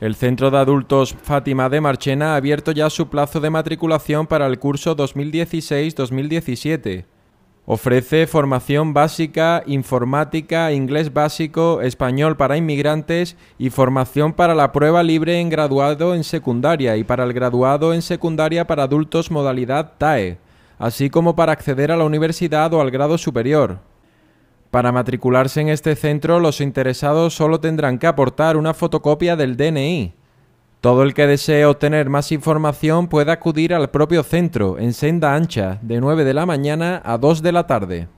El Centro de Adultos Fátima de Marchena ha abierto ya su plazo de matriculación para el curso 2016-2017. Ofrece formación básica, informática, inglés básico, español para inmigrantes y formación para la prueba libre en graduado en secundaria y para el graduado en secundaria para adultos modalidad TAE, así como para acceder a la universidad o al grado superior. Para matricularse en este centro, los interesados solo tendrán que aportar una fotocopia del DNI. Todo el que desee obtener más información puede acudir al propio centro, en senda ancha, de 9 de la mañana a 2 de la tarde.